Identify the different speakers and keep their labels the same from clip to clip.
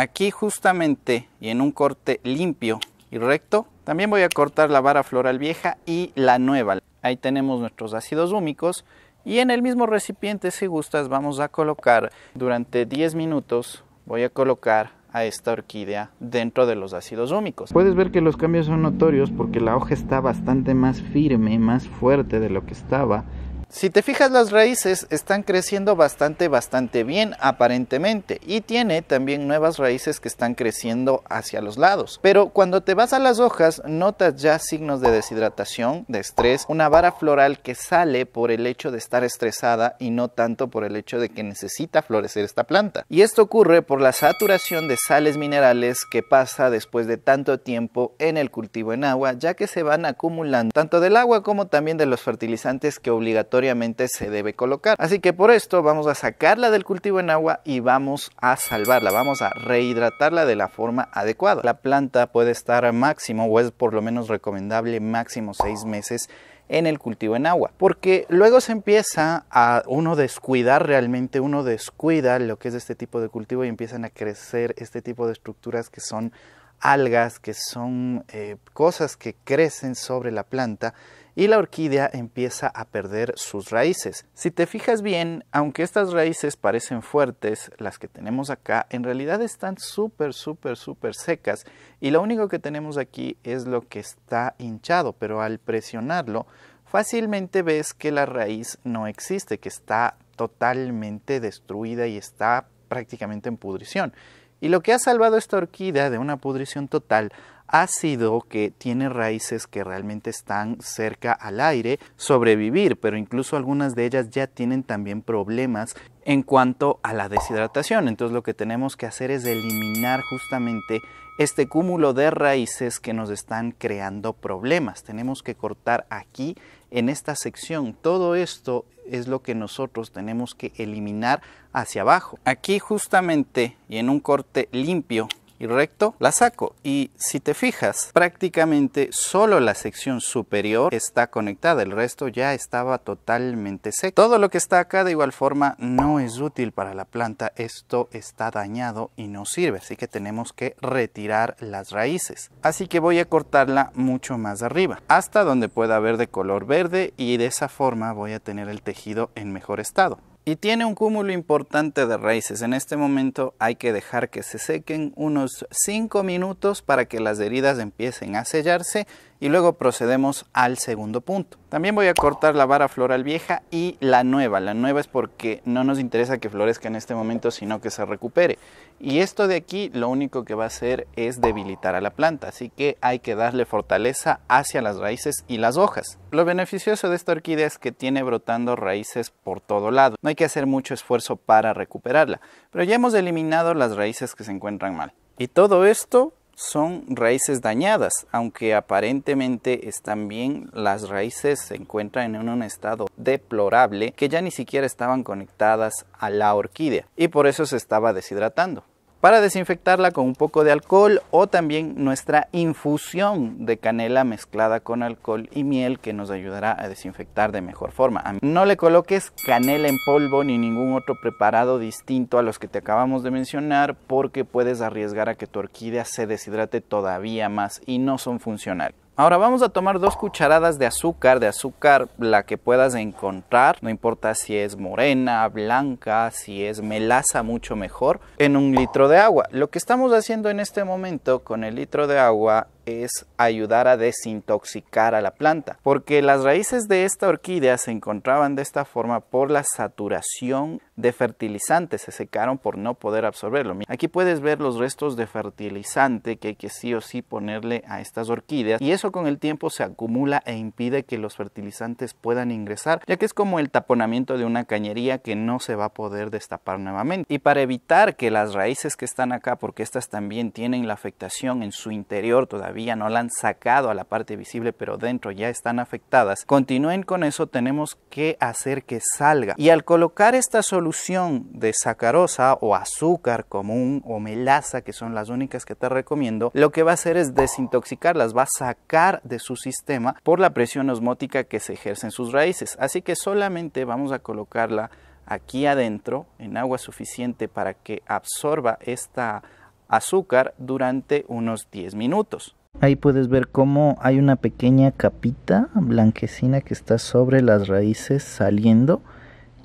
Speaker 1: aquí justamente y en un corte limpio y recto, también voy a cortar la vara floral vieja y la nueva. Ahí tenemos nuestros ácidos húmicos y en el mismo recipiente, si gustas, vamos a colocar durante 10 minutos, voy a colocar a esta orquídea dentro de los ácidos húmicos. Puedes ver que los cambios son notorios porque la hoja está bastante más firme, más fuerte de lo que estaba si te fijas las raíces están creciendo bastante, bastante bien aparentemente y tiene también nuevas raíces que están creciendo hacia los lados. Pero cuando te vas a las hojas notas ya signos de deshidratación, de estrés, una vara floral que sale por el hecho de estar estresada y no tanto por el hecho de que necesita florecer esta planta. Y esto ocurre por la saturación de sales minerales que pasa después de tanto tiempo en el cultivo en agua ya que se van acumulando tanto del agua como también de los fertilizantes que obligatoriamente se debe colocar. Así que por esto vamos a sacarla del cultivo en agua y vamos a salvarla, vamos a rehidratarla de la forma adecuada. La planta puede estar a máximo o es por lo menos recomendable máximo seis meses en el cultivo en agua. Porque luego se empieza a uno descuidar realmente, uno descuida lo que es este tipo de cultivo y empiezan a crecer este tipo de estructuras que son algas, que son eh, cosas que crecen sobre la planta y la orquídea empieza a perder sus raíces. Si te fijas bien, aunque estas raíces parecen fuertes, las que tenemos acá, en realidad están súper, súper, súper secas y lo único que tenemos aquí es lo que está hinchado, pero al presionarlo, fácilmente ves que la raíz no existe, que está totalmente destruida y está prácticamente en pudrición. Y lo que ha salvado esta orquídea de una pudrición total ha sido que tiene raíces que realmente están cerca al aire sobrevivir, pero incluso algunas de ellas ya tienen también problemas en cuanto a la deshidratación. Entonces lo que tenemos que hacer es eliminar justamente este cúmulo de raíces que nos están creando problemas. Tenemos que cortar aquí en esta sección. Todo esto es lo que nosotros tenemos que eliminar hacia abajo. Aquí justamente y en un corte limpio y recto, la saco. Y si te fijas, prácticamente solo la sección superior está conectada, el resto ya estaba totalmente seco. Todo lo que está acá de igual forma no es útil para la planta, esto está dañado y no sirve, así que tenemos que retirar las raíces. Así que voy a cortarla mucho más arriba, hasta donde pueda ver de color verde y de esa forma voy a tener el tejido en mejor estado y tiene un cúmulo importante de raíces. En este momento hay que dejar que se sequen unos 5 minutos para que las heridas empiecen a sellarse y luego procedemos al segundo punto. También voy a cortar la vara floral vieja y la nueva. La nueva es porque no nos interesa que florezca en este momento, sino que se recupere. Y esto de aquí lo único que va a hacer es debilitar a la planta, así que hay que darle fortaleza hacia las raíces y las hojas. Lo beneficioso de esta orquídea es que tiene brotando raíces por todo lado. No hay que hacer mucho esfuerzo para recuperarla, pero ya hemos eliminado las raíces que se encuentran mal. Y todo esto son raíces dañadas, aunque aparentemente están bien, las raíces se encuentran en un estado deplorable que ya ni siquiera estaban conectadas a la orquídea y por eso se estaba deshidratando para desinfectarla con un poco de alcohol o también nuestra infusión de canela mezclada con alcohol y miel que nos ayudará a desinfectar de mejor forma. No le coloques canela en polvo ni ningún otro preparado distinto a los que te acabamos de mencionar porque puedes arriesgar a que tu orquídea se deshidrate todavía más y no son funcionales. Ahora vamos a tomar dos cucharadas de azúcar, de azúcar la que puedas encontrar, no importa si es morena, blanca, si es melaza, mucho mejor, en un litro de agua. Lo que estamos haciendo en este momento con el litro de agua es ayudar a desintoxicar a la planta, porque las raíces de esta orquídea se encontraban de esta forma por la saturación de fertilizantes, se secaron por no poder absorberlo. Aquí puedes ver los restos de fertilizante que hay que sí o sí ponerle a estas orquídeas y eso con el tiempo se acumula e impide que los fertilizantes puedan ingresar, ya que es como el taponamiento de una cañería que no se va a poder destapar nuevamente. Y para evitar que las raíces que están acá, porque estas también tienen la afectación en su interior todavía, no la han sacado a la parte visible, pero dentro ya están afectadas, continúen con eso, tenemos que hacer que salga. Y al colocar esta solución de sacarosa o azúcar común o melaza, que son las únicas que te recomiendo, lo que va a hacer es desintoxicarlas, va a sacar de su sistema por la presión osmótica que se ejerce en sus raíces. Así que solamente vamos a colocarla aquí adentro en agua suficiente para que absorba esta azúcar durante unos 10 minutos. Ahí puedes ver cómo hay una pequeña capita blanquecina que está sobre las raíces saliendo.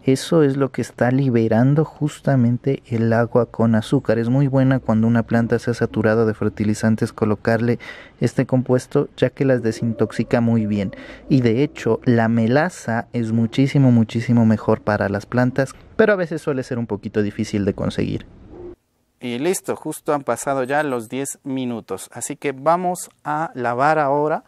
Speaker 1: Eso es lo que está liberando justamente el agua con azúcar. Es muy buena cuando una planta se ha saturado de fertilizantes colocarle este compuesto ya que las desintoxica muy bien. Y de hecho la melaza es muchísimo, muchísimo mejor para las plantas, pero a veces suele ser un poquito difícil de conseguir. Y listo, justo han pasado ya los 10 minutos. Así que vamos a lavar ahora.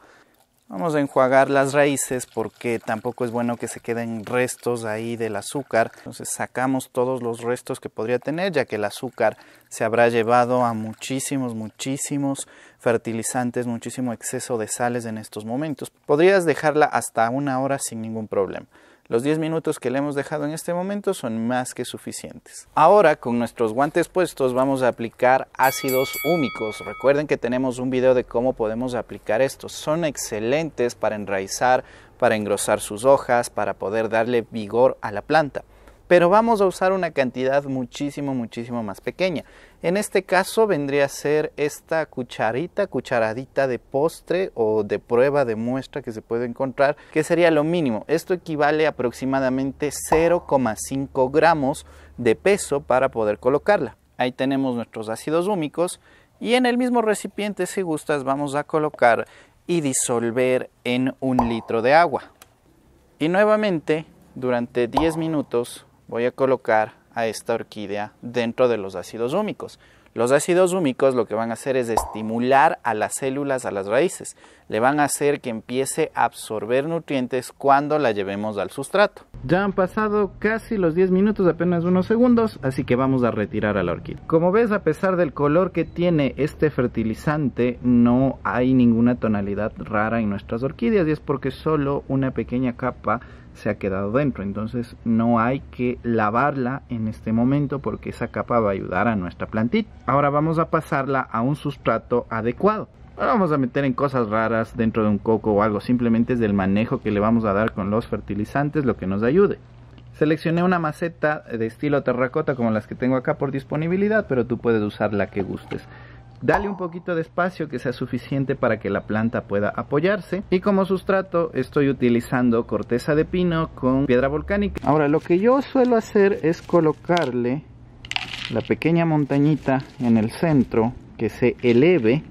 Speaker 1: Vamos a enjuagar las raíces porque tampoco es bueno que se queden restos ahí del azúcar. Entonces sacamos todos los restos que podría tener ya que el azúcar se habrá llevado a muchísimos, muchísimos fertilizantes, muchísimo exceso de sales en estos momentos. Podrías dejarla hasta una hora sin ningún problema. Los 10 minutos que le hemos dejado en este momento son más que suficientes. Ahora, con nuestros guantes puestos, vamos a aplicar ácidos húmicos. Recuerden que tenemos un video de cómo podemos aplicar estos. Son excelentes para enraizar, para engrosar sus hojas, para poder darle vigor a la planta pero vamos a usar una cantidad muchísimo, muchísimo más pequeña. En este caso vendría a ser esta cucharita, cucharadita de postre o de prueba de muestra que se puede encontrar, que sería lo mínimo. Esto equivale a aproximadamente 0,5 gramos de peso para poder colocarla. Ahí tenemos nuestros ácidos húmicos y en el mismo recipiente, si gustas, vamos a colocar y disolver en un litro de agua. Y nuevamente, durante 10 minutos voy a colocar a esta orquídea dentro de los ácidos húmicos. Los ácidos húmicos lo que van a hacer es estimular a las células, a las raíces. Le van a hacer que empiece a absorber nutrientes cuando la llevemos al sustrato. Ya han pasado casi los 10 minutos, apenas unos segundos, así que vamos a retirar a la orquídea. Como ves, a pesar del color que tiene este fertilizante, no hay ninguna tonalidad rara en nuestras orquídeas y es porque solo una pequeña capa se ha quedado dentro. Entonces no hay que lavarla en este momento porque esa capa va a ayudar a nuestra plantita. Ahora vamos a pasarla a un sustrato adecuado. No vamos a meter en cosas raras dentro de un coco o algo, simplemente es del manejo que le vamos a dar con los fertilizantes lo que nos ayude. Seleccioné una maceta de estilo terracota como las que tengo acá por disponibilidad, pero tú puedes usar la que gustes. Dale un poquito de espacio que sea suficiente para que la planta pueda apoyarse. Y como sustrato estoy utilizando corteza de pino con piedra volcánica. Ahora lo que yo suelo hacer es colocarle la pequeña montañita en el centro que se eleve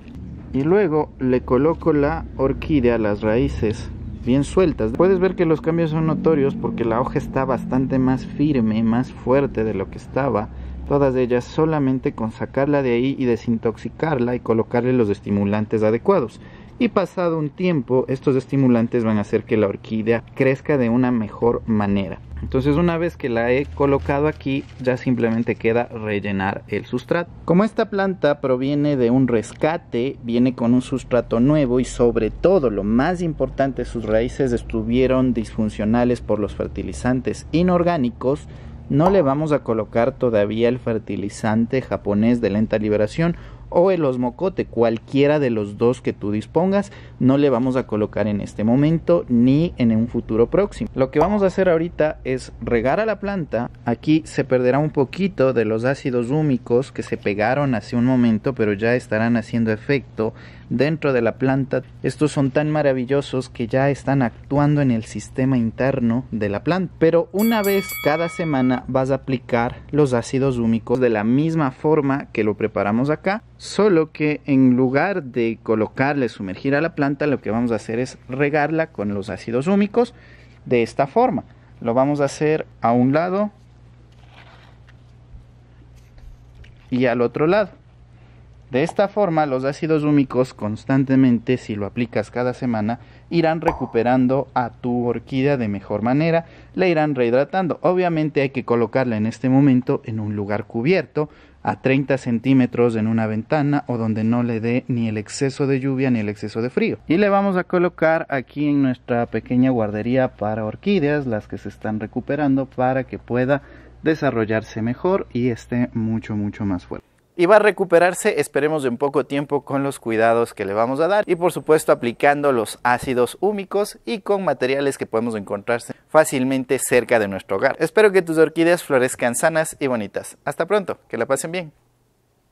Speaker 1: y luego le coloco la orquídea las raíces bien sueltas. Puedes ver que los cambios son notorios porque la hoja está bastante más firme, más fuerte de lo que estaba todas ellas solamente con sacarla de ahí y desintoxicarla y colocarle los estimulantes adecuados. Y pasado un tiempo, estos estimulantes van a hacer que la orquídea crezca de una mejor manera. Entonces una vez que la he colocado aquí, ya simplemente queda rellenar el sustrato. Como esta planta proviene de un rescate, viene con un sustrato nuevo y sobre todo, lo más importante, sus raíces estuvieron disfuncionales por los fertilizantes inorgánicos no le vamos a colocar todavía el fertilizante japonés de lenta liberación o el osmocote, cualquiera de los dos que tú dispongas, no le vamos a colocar en este momento ni en un futuro próximo. Lo que vamos a hacer ahorita es regar a la planta, aquí se perderá un poquito de los ácidos húmicos que se pegaron hace un momento, pero ya estarán haciendo efecto dentro de la planta. Estos son tan maravillosos que ya están actuando en el sistema interno de la planta. Pero una vez cada semana vas a aplicar los ácidos húmicos de la misma forma que lo preparamos acá Solo que en lugar de colocarle sumergir a la planta, lo que vamos a hacer es regarla con los ácidos húmicos de esta forma. Lo vamos a hacer a un lado y al otro lado. De esta forma, los ácidos húmicos constantemente, si lo aplicas cada semana, irán recuperando a tu orquídea de mejor manera, le irán rehidratando. Obviamente hay que colocarla en este momento en un lugar cubierto, a 30 centímetros en una ventana o donde no le dé ni el exceso de lluvia ni el exceso de frío. Y le vamos a colocar aquí en nuestra pequeña guardería para orquídeas, las que se están recuperando para que pueda desarrollarse mejor y esté mucho mucho más fuerte y va a recuperarse, esperemos, en poco tiempo con los cuidados que le vamos a dar y por supuesto aplicando los ácidos húmicos y con materiales que podemos encontrarse fácilmente cerca de nuestro hogar. Espero que tus orquídeas florezcan sanas y bonitas. Hasta pronto, que la pasen bien.